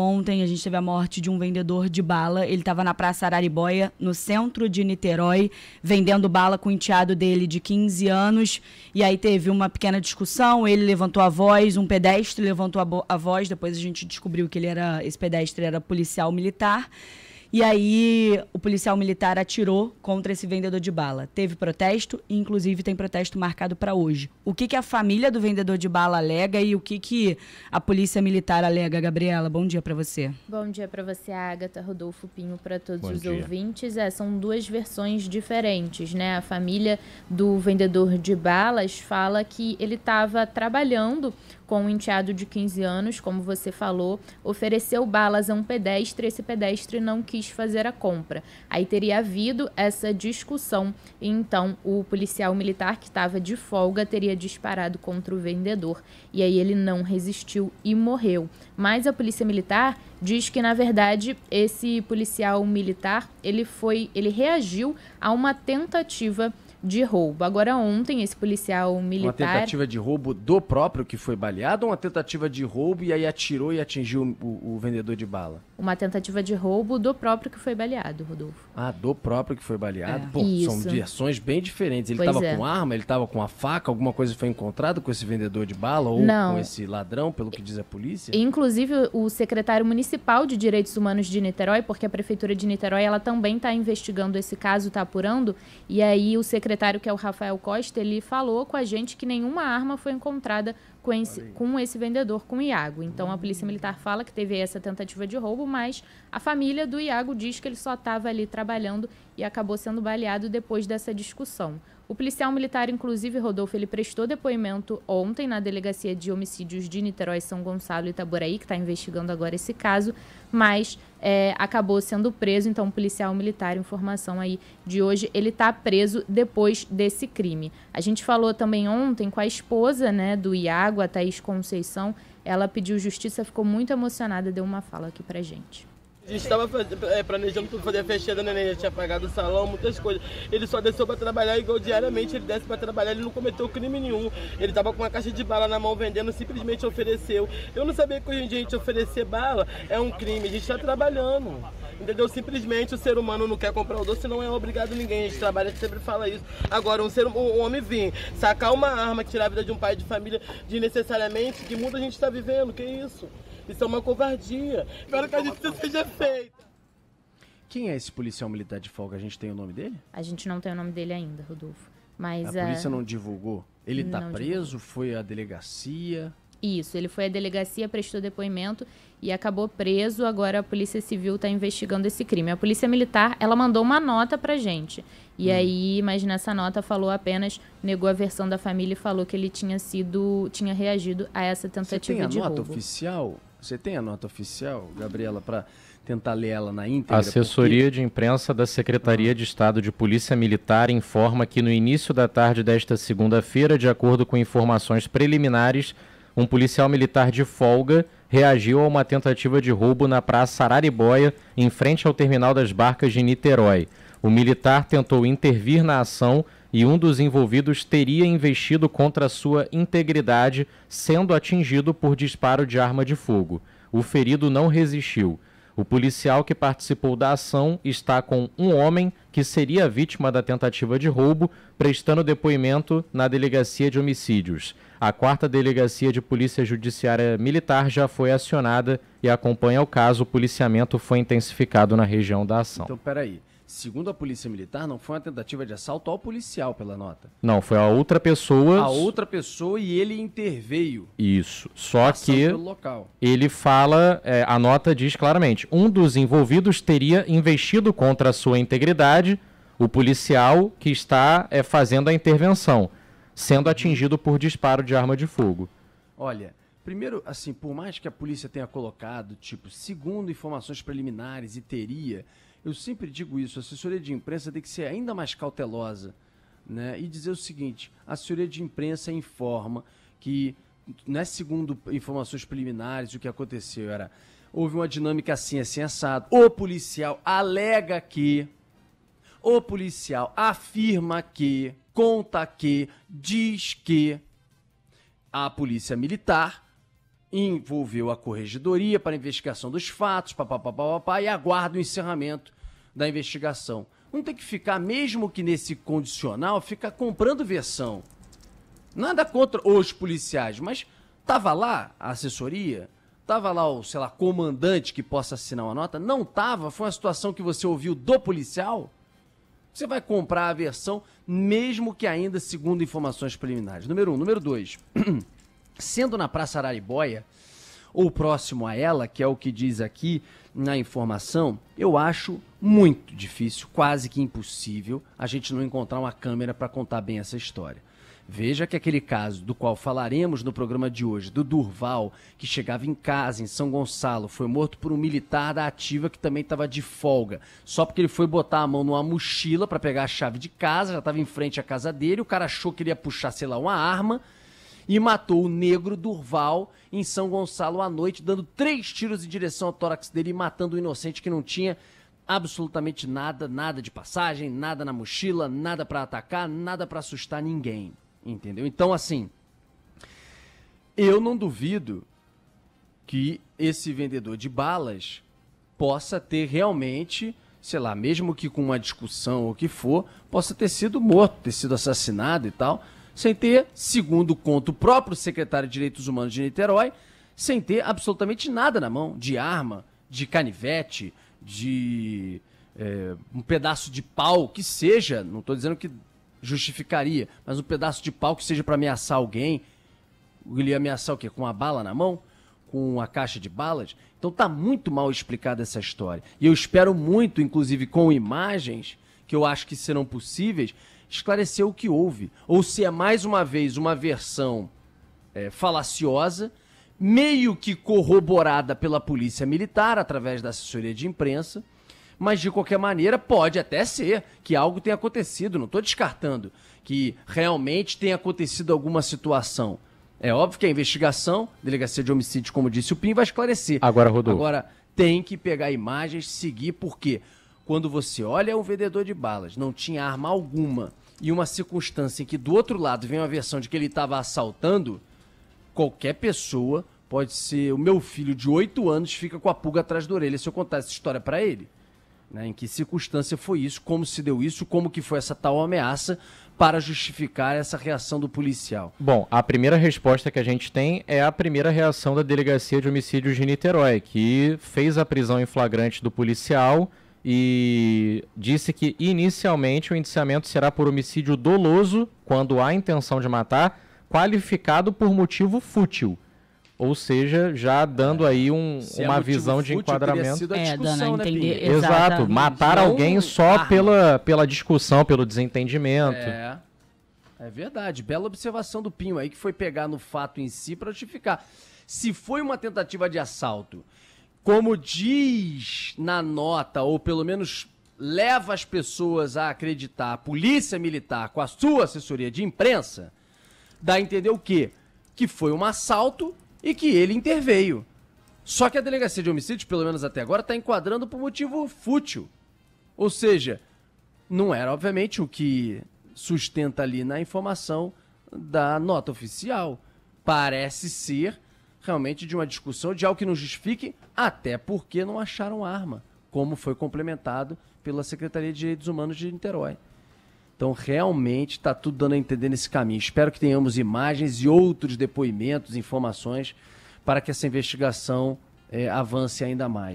Ontem a gente teve a morte de um vendedor de bala. Ele estava na Praça Araribóia, no centro de Niterói, vendendo bala com o enteado dele de 15 anos. E aí teve uma pequena discussão. Ele levantou a voz, um pedestre levantou a, a voz. Depois a gente descobriu que ele era esse pedestre era policial militar. E aí o policial militar atirou contra esse vendedor de bala. Teve protesto e inclusive tem protesto marcado para hoje. O que, que a família do vendedor de bala alega e o que, que a polícia militar alega? Gabriela, bom dia para você. Bom dia para você, Agatha, Rodolfo Pinho, para todos bom os dia. ouvintes. É, são duas versões diferentes, né? A família do vendedor de balas fala que ele estava trabalhando com um enteado de 15 anos, como você falou, ofereceu balas a um pedestre, esse pedestre não quis fazer a compra. Aí teria havido essa discussão e então o policial militar que estava de folga teria disparado contra o vendedor e aí ele não resistiu e morreu. Mas a polícia militar diz que na verdade esse policial militar, ele foi, ele reagiu a uma tentativa de roubo. Agora, ontem, esse policial militar. Uma tentativa de roubo do próprio que foi baleado ou uma tentativa de roubo e aí atirou e atingiu o, o vendedor de bala? Uma tentativa de roubo do próprio que foi baleado, Rodolfo. Ah, do próprio que foi baleado? É. Pô, Isso. são direções bem diferentes. Ele estava é. com arma, ele estava com a faca, alguma coisa foi encontrada com esse vendedor de bala ou Não. com esse ladrão, pelo que diz a polícia? Inclusive, o secretário municipal de Direitos Humanos de Niterói, porque a prefeitura de Niterói ela também está investigando esse caso, está apurando, e aí o secretário secretário, que é o Rafael Costa, ele falou com a gente que nenhuma arma foi encontrada com esse, com esse vendedor, com o Iago. Então a Polícia Militar fala que teve essa tentativa de roubo, mas a família do Iago diz que ele só estava ali trabalhando e acabou sendo baleado depois dessa discussão. O policial militar, inclusive, Rodolfo, ele prestou depoimento ontem na Delegacia de Homicídios de Niterói, São Gonçalo e Itaboraí, que está investigando agora esse caso, mas é, acabou sendo preso. Então, o policial militar, informação aí de hoje, ele está preso depois desse crime. A gente falou também ontem com a esposa né, do Iago, a Thaís Conceição. Ela pediu justiça, ficou muito emocionada, deu uma fala aqui para gente. A gente estava é, planejando tudo, fazer a festinha da neném, né, já tinha pagado o salão, muitas coisas. Ele só desceu para trabalhar igual diariamente, ele desce para trabalhar, ele não cometeu crime nenhum. Ele estava com uma caixa de bala na mão vendendo, simplesmente ofereceu. Eu não sabia que hoje em dia a gente oferecer bala é um crime, a gente está trabalhando. Entendeu? Simplesmente o ser humano não quer comprar o doce, não é obrigado ninguém. A gente trabalha, a gente sempre fala isso. Agora, um, ser, um homem vir sacar uma arma, tirar a vida de um pai de família desnecessariamente, que mundo a gente está vivendo, que isso? Isso é uma covardia. Espero que a justiça seja feita. Quem é esse policial militar de folga? A gente tem o nome dele? A gente não tem o nome dele ainda, Rodolfo. Mas a, a... polícia é- não divulgou. Ele tá não preso? Divulgou. Foi à delegacia? Isso, ele foi à delegacia, prestou depoimento e acabou preso. Agora a Polícia Civil está investigando esse crime. A Polícia Militar, ela mandou uma nota pra gente. E hum. aí, mas nessa nota falou apenas, negou a versão da família e falou que ele tinha sido, tinha reagido a essa tentativa de Você tem a nota roubo. oficial? Você tem a nota oficial, Gabriela, para tentar ler ela na íntegra? Assessoria porque... de imprensa da Secretaria ah. de Estado de Polícia Militar informa que no início da tarde desta segunda-feira, de acordo com informações preliminares, um policial militar de folga reagiu a uma tentativa de roubo na Praça Araribóia, em frente ao terminal das barcas de Niterói. O militar tentou intervir na ação e um dos envolvidos teria investido contra sua integridade, sendo atingido por disparo de arma de fogo. O ferido não resistiu. O policial que participou da ação está com um homem que seria vítima da tentativa de roubo, prestando depoimento na delegacia de homicídios. A quarta delegacia de polícia judiciária militar já foi acionada e acompanha o caso. O policiamento foi intensificado na região da ação. Então, peraí. Segundo a polícia militar, não foi uma tentativa de assalto ao policial pela nota. Não, foi a outra pessoa. A outra pessoa e ele interveio. Isso. Só que ele fala, é, a nota diz claramente: um dos envolvidos teria investido contra a sua integridade o policial que está é, fazendo a intervenção, sendo uhum. atingido por disparo de arma de fogo. Olha, Primeiro, assim, por mais que a polícia tenha colocado, tipo, segundo informações preliminares e teria, eu sempre digo isso, a assessoria de imprensa tem que ser ainda mais cautelosa, né? E dizer o seguinte, a assessoria de imprensa informa que, né, segundo informações preliminares, o que aconteceu era, houve uma dinâmica assim, assim, assado. O policial alega que, o policial afirma que, conta que, diz que a polícia militar envolveu a corregedoria para a investigação dos fatos, papapá, e aguarda o encerramento da investigação. Não tem que ficar, mesmo que nesse condicional, ficar comprando versão. Nada contra os policiais, mas tava lá a assessoria, tava lá o, sei lá, comandante que possa assinar uma nota, não tava, foi uma situação que você ouviu do policial. Você vai comprar a versão, mesmo que ainda segundo informações preliminares. Número um. Número dois. Sendo na Praça Araribóia, ou próximo a ela, que é o que diz aqui na informação, eu acho muito difícil, quase que impossível, a gente não encontrar uma câmera para contar bem essa história. Veja que aquele caso do qual falaremos no programa de hoje, do Durval, que chegava em casa em São Gonçalo, foi morto por um militar da ativa que também estava de folga, só porque ele foi botar a mão numa mochila para pegar a chave de casa, já estava em frente à casa dele, o cara achou que ele ia puxar, sei lá, uma arma, e matou o negro Durval em São Gonçalo à noite, dando três tiros em direção ao tórax dele e matando o inocente que não tinha absolutamente nada, nada de passagem, nada na mochila, nada para atacar, nada para assustar ninguém, entendeu? Então assim, eu não duvido que esse vendedor de balas possa ter realmente, sei lá, mesmo que com uma discussão ou o que for, possa ter sido morto, ter sido assassinado e tal sem ter, segundo conta o próprio secretário de Direitos Humanos de Niterói, sem ter absolutamente nada na mão de arma, de canivete, de é, um pedaço de pau que seja, não estou dizendo que justificaria, mas um pedaço de pau que seja para ameaçar alguém. Ele ia ameaçar o quê? Com a bala na mão? Com uma caixa de balas? Então tá muito mal explicada essa história. E eu espero muito, inclusive com imagens, que eu acho que serão possíveis, esclarecer o que houve. Ou se é mais uma vez uma versão é, falaciosa, meio que corroborada pela polícia militar através da assessoria de imprensa. Mas de qualquer maneira, pode até ser que algo tenha acontecido. Não estou descartando que realmente tenha acontecido alguma situação. É óbvio que a investigação, delegacia de homicídio, como disse o PIN, vai esclarecer. Agora, Rodolfo. Agora, tem que pegar imagens, seguir, porque quando você olha é um vendedor de balas, não tinha arma alguma e uma circunstância em que do outro lado vem uma versão de que ele estava assaltando, qualquer pessoa pode ser o meu filho de 8 anos fica com a pulga atrás da orelha se eu contar essa história para ele. Né? Em que circunstância foi isso, como se deu isso, como que foi essa tal ameaça para justificar essa reação do policial? Bom, a primeira resposta que a gente tem é a primeira reação da Delegacia de Homicídios de Niterói, que fez a prisão em flagrante do policial e disse que inicialmente o indiciamento será por homicídio doloso, quando há intenção de matar, qualificado por motivo fútil. Ou seja, já dando aí um, é uma é visão de enquadramento. é, dando a né, entender. Né, Exato, matar Não alguém só pela, pela discussão, pelo desentendimento. É. É verdade, bela observação do Pinho aí que foi pegar no fato em si para justificar. Se foi uma tentativa de assalto como diz na nota, ou pelo menos leva as pessoas a acreditar, a polícia militar, com a sua assessoria de imprensa, dá a entender o quê? Que foi um assalto e que ele interveio. Só que a delegacia de homicídios, pelo menos até agora, está enquadrando por motivo fútil. Ou seja, não era, obviamente, o que sustenta ali na informação da nota oficial. Parece ser realmente de uma discussão, de algo que não justifique, até porque não acharam arma, como foi complementado pela Secretaria de Direitos Humanos de Niterói. Então, realmente está tudo dando a entender nesse caminho. Espero que tenhamos imagens e outros depoimentos, informações, para que essa investigação é, avance ainda mais.